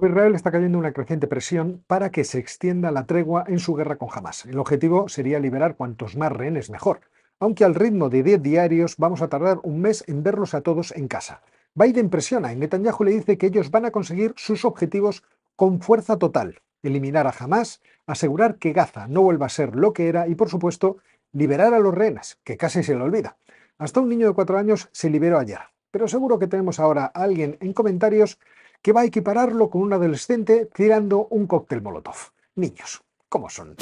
Israel está cayendo una creciente presión para que se extienda la tregua en su guerra con Hamas. El objetivo sería liberar cuantos más rehenes mejor, aunque al ritmo de 10 diarios vamos a tardar un mes en verlos a todos en casa. Biden presiona y Netanyahu le dice que ellos van a conseguir sus objetivos con fuerza total, eliminar a Hamas, asegurar que Gaza no vuelva a ser lo que era y, por supuesto, liberar a los rehenes, que casi se le olvida. Hasta un niño de cuatro años se liberó ayer. Pero seguro que tenemos ahora a alguien en comentarios que va a equipararlo con un adolescente tirando un cóctel molotov. Niños, ¿cómo son?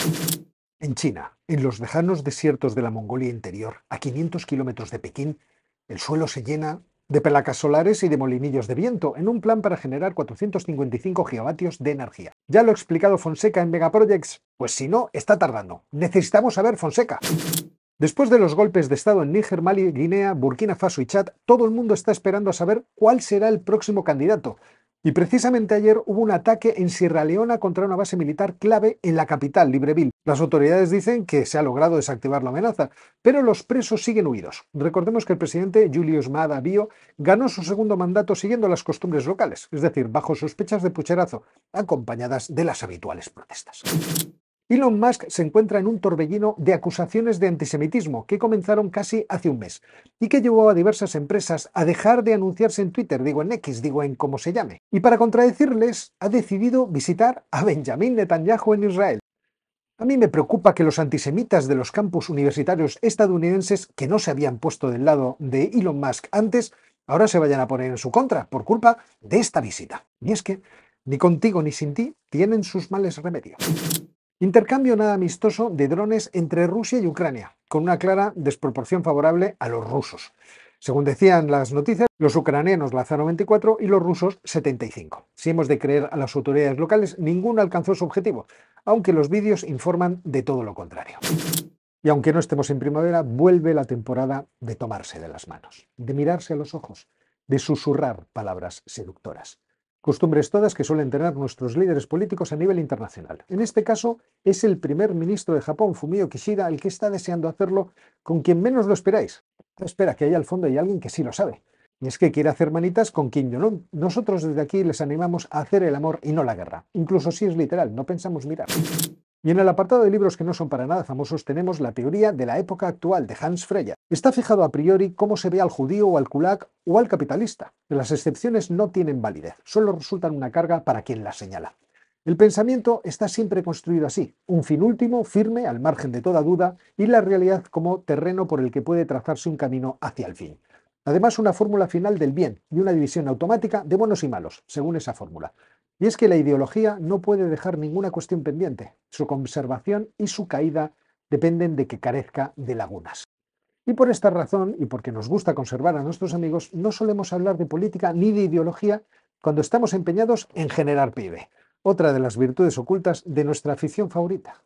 En China, en los lejanos desiertos de la Mongolia interior, a 500 kilómetros de Pekín, el suelo se llena de pelacas solares y de molinillos de viento, en un plan para generar 455 gigavatios de energía. Ya lo ha explicado Fonseca en Megaprojects, pues si no, está tardando. Necesitamos saber Fonseca. Después de los golpes de Estado en Níger, Mali, Guinea, Burkina Faso y Chad, todo el mundo está esperando a saber cuál será el próximo candidato, y precisamente ayer hubo un ataque en Sierra Leona contra una base militar clave en la capital, Libreville. Las autoridades dicen que se ha logrado desactivar la amenaza, pero los presos siguen huidos. Recordemos que el presidente Julius Maada Bio ganó su segundo mandato siguiendo las costumbres locales, es decir, bajo sospechas de pucherazo, acompañadas de las habituales protestas. Elon Musk se encuentra en un torbellino de acusaciones de antisemitismo que comenzaron casi hace un mes y que llevó a diversas empresas a dejar de anunciarse en Twitter, digo en X, digo en como se llame. Y para contradecirles, ha decidido visitar a Benjamin Netanyahu en Israel. A mí me preocupa que los antisemitas de los campus universitarios estadounidenses que no se habían puesto del lado de Elon Musk antes, ahora se vayan a poner en su contra por culpa de esta visita. Y es que ni contigo ni sin ti tienen sus males remedios. Intercambio nada amistoso de drones entre Rusia y Ucrania, con una clara desproporción favorable a los rusos. Según decían las noticias, los ucranianos lanzaron 24 y los rusos 75. Si hemos de creer a las autoridades locales, ninguno alcanzó su objetivo, aunque los vídeos informan de todo lo contrario. Y aunque no estemos en primavera, vuelve la temporada de tomarse de las manos, de mirarse a los ojos, de susurrar palabras seductoras. Costumbres todas que suelen tener nuestros líderes políticos a nivel internacional. En este caso, es el primer ministro de Japón, Fumio Kishida, el que está deseando hacerlo con quien menos lo esperáis. espera que haya al fondo hay alguien que sí lo sabe. Y es que quiere hacer manitas con Kim Jong-un. Nosotros desde aquí les animamos a hacer el amor y no la guerra. Incluso si es literal, no pensamos mirar. Y en el apartado de libros que no son para nada famosos tenemos La teoría de la época actual de Hans Freya. Está fijado a priori cómo se ve al judío o al kulak o al capitalista. Las excepciones no tienen validez, solo resultan una carga para quien las señala. El pensamiento está siempre construido así, un fin último, firme, al margen de toda duda, y la realidad como terreno por el que puede trazarse un camino hacia el fin. Además, una fórmula final del bien y una división automática de buenos y malos, según esa fórmula. Y es que la ideología no puede dejar ninguna cuestión pendiente. Su conservación y su caída dependen de que carezca de lagunas. Y por esta razón, y porque nos gusta conservar a nuestros amigos, no solemos hablar de política ni de ideología cuando estamos empeñados en generar pibe, otra de las virtudes ocultas de nuestra afición favorita.